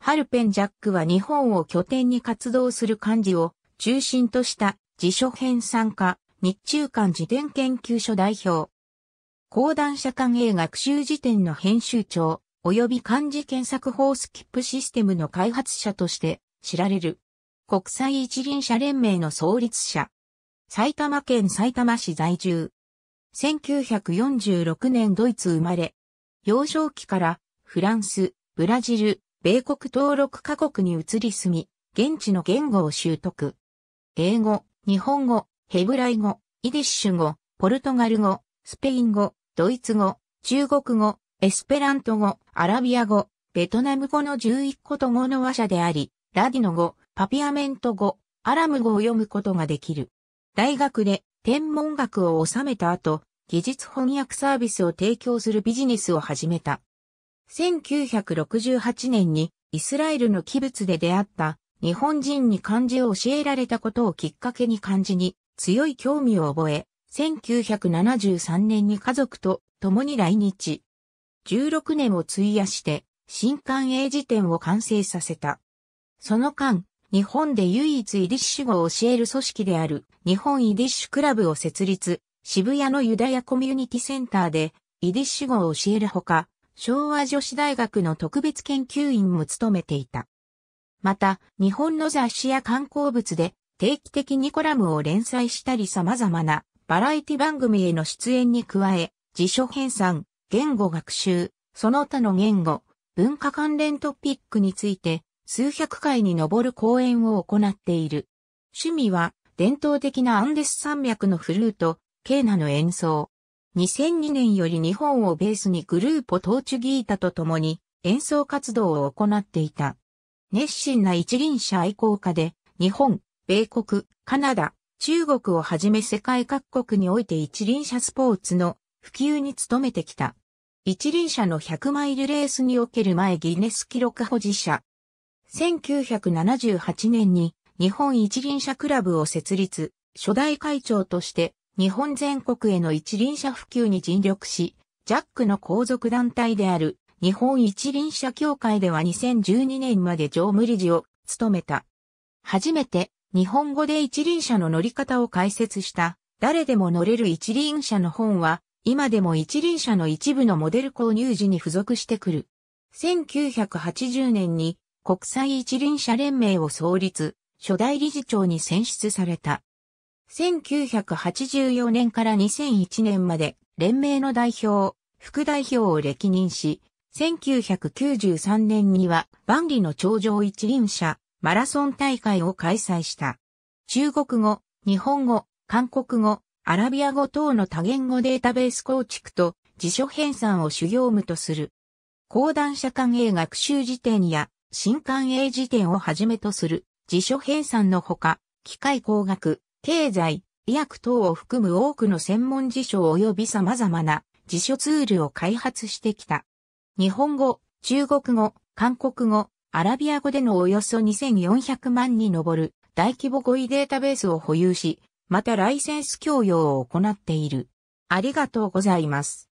ハルペンジャックは日本を拠点に活動する漢字を中心とした辞書編参加、日中間字典研究所代表。講談社官営学習辞典の編集長、及び漢字検索法スキップシステムの開発者として知られる。国際一輪車連盟の創立者。埼玉県埼玉市在住。1946年ドイツ生まれ。幼少期からフランス、ブラジル、米国登録カ国に移り住み、現地の言語を習得。英語、日本語、ヘブライ語、イディッシュ語、ポルトガル語、スペイン語、ドイツ語、中国語、エスペラント語、アラビア語、ベトナム語の11個と語の話者であり、ラディノ語、パピアメント語、アラム語を読むことができる。大学で天文学を収めた後、技術翻訳サービスを提供するビジネスを始めた。1968年にイスラエルの器物で出会った日本人に漢字を教えられたことをきっかけに漢字に強い興味を覚え、1973年に家族と共に来日。16年を費やして新刊英辞典を完成させた。その間、日本で唯一イディッシュ語を教える組織である日本イディッシュクラブを設立、渋谷のユダヤコミュニティセンターでイディッシュ語を教えるほか、昭和女子大学の特別研究員も務めていた。また、日本の雑誌や観光物で定期的にコラムを連載したり様々なバラエティ番組への出演に加え、辞書編纂、言語学習、その他の言語、文化関連トピックについて数百回に上る講演を行っている。趣味は伝統的なアンデス山脈のフルート、ケーナの演奏、2002年より日本をベースにグループトーチュギータと共に演奏活動を行っていた。熱心な一輪車愛好家で、日本、米国、カナダ、中国をはじめ世界各国において一輪車スポーツの普及に努めてきた。一輪車の100マイルレースにおける前ギネス記録保持者。1978年に日本一輪車クラブを設立、初代会長として日本全国への一輪車普及に尽力し、ジャックの後続団体である日本一輪車協会では2012年まで常務理事を務めた。初めて日本語で一輪車の乗り方を解説した誰でも乗れる一輪車の本は今でも一輪車の一部のモデル購入時に付属してくる。1980年に国際一輪車連盟を創立、初代理事長に選出された。1984年から2001年まで連盟の代表、副代表を歴任し、1993年には万里の頂上一輪車マラソン大会を開催した。中国語、日本語、韓国語、アラビア語等の多言語データベース構築と辞書編纂を主業務とする。講談社官営学習辞典や新官営辞典をはじめとする辞書編纂のほか、機械工学、経済、医薬等を含む多くの専門辞書及び様々な辞書ツールを開発してきた。日本語、中国語、韓国語、アラビア語でのおよそ2400万に上る大規模語彙データベースを保有し、またライセンス供与を行っている。ありがとうございます。